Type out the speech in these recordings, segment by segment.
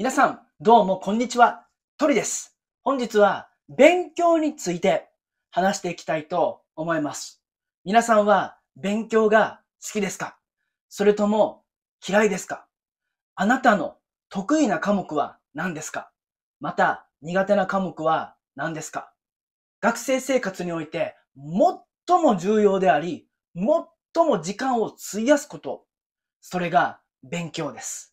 皆さん、どうもこんにちは。トリです。本日は勉強について話していきたいと思います。皆さんは勉強が好きですかそれとも嫌いですかあなたの得意な科目は何ですかまた苦手な科目は何ですか学生生活において最も重要であり、最も時間を費やすこと、それが勉強です。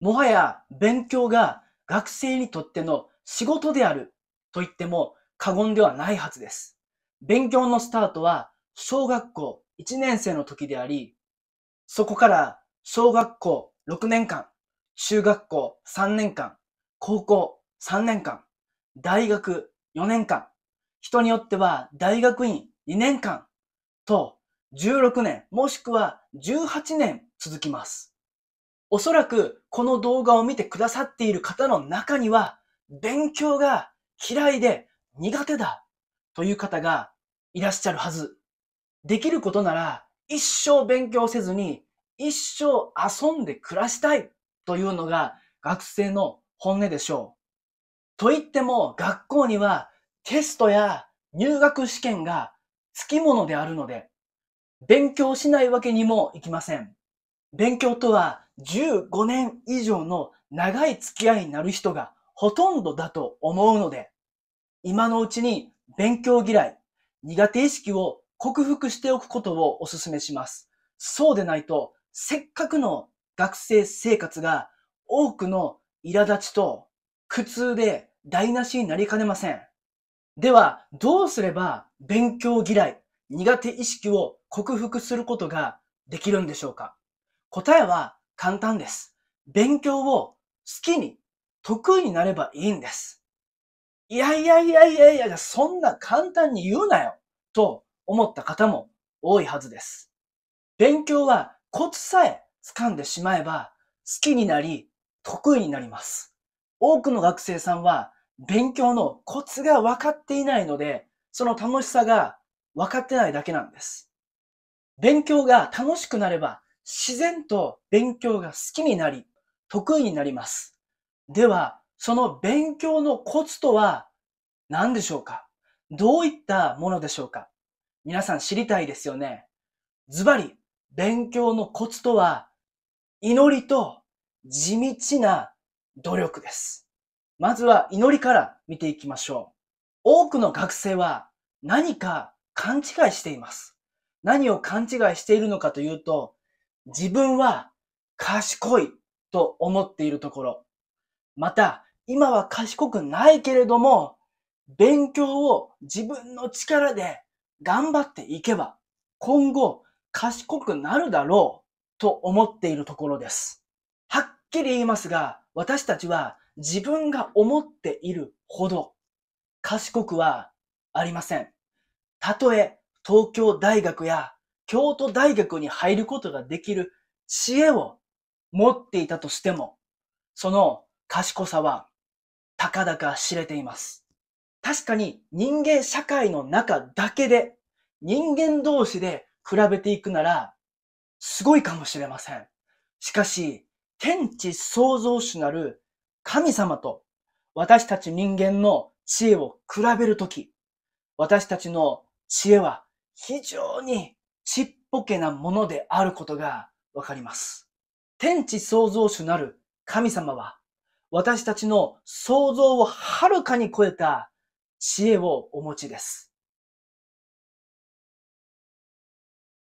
もはや勉強が学生にとっての仕事であると言っても過言ではないはずです。勉強のスタートは小学校1年生の時であり、そこから小学校6年間、中学校3年間、高校3年間、大学4年間、人によっては大学院2年間と16年もしくは18年続きます。おそらくこの動画を見てくださっている方の中には、勉強が嫌いで苦手だという方がいらっしゃるはず。できることなら一生勉強せずに一生遊んで暮らしたいというのが学生の本音でしょう。と言っても学校にはテストや入学試験がつきものであるので、勉強しないわけにもいきません。勉強とは15年以上の長い付き合いになる人がほとんどだと思うので、今のうちに勉強嫌い、苦手意識を克服しておくことをお勧めします。そうでないと、せっかくの学生生活が多くの苛立ちと苦痛で台無しになりかねません。では、どうすれば勉強嫌い、苦手意識を克服することができるんでしょうか答えは簡単です。勉強を好きに、得意になればいいんです。いやいやいやいやいや、そんな簡単に言うなよ、と思った方も多いはずです。勉強はコツさえ掴んでしまえば好きになり得意になります。多くの学生さんは勉強のコツが分かっていないので、その楽しさが分かってないだけなんです。勉強が楽しくなれば自然と勉強が好きになり、得意になります。では、その勉強のコツとは何でしょうかどういったものでしょうか皆さん知りたいですよね。ズバリ、勉強のコツとは、祈りと地道な努力です。まずは祈りから見ていきましょう。多くの学生は何か勘違いしています。何を勘違いしているのかというと、自分は賢いと思っているところ。また、今は賢くないけれども、勉強を自分の力で頑張っていけば、今後賢くなるだろうと思っているところです。はっきり言いますが、私たちは自分が思っているほど賢くはありません。たとえ東京大学や京都大学に入ることができる知恵を持っていたとしても、その賢さは、たかだか知れています。確かに人間社会の中だけで、人間同士で比べていくなら、すごいかもしれません。しかし、天地創造主なる神様と私たち人間の知恵を比べるとき、私たちの知恵は非常にちっぽけなものであることがわかります。天地創造主なる神様は、私たちの想像をはるかに超えた知恵をお持ちです。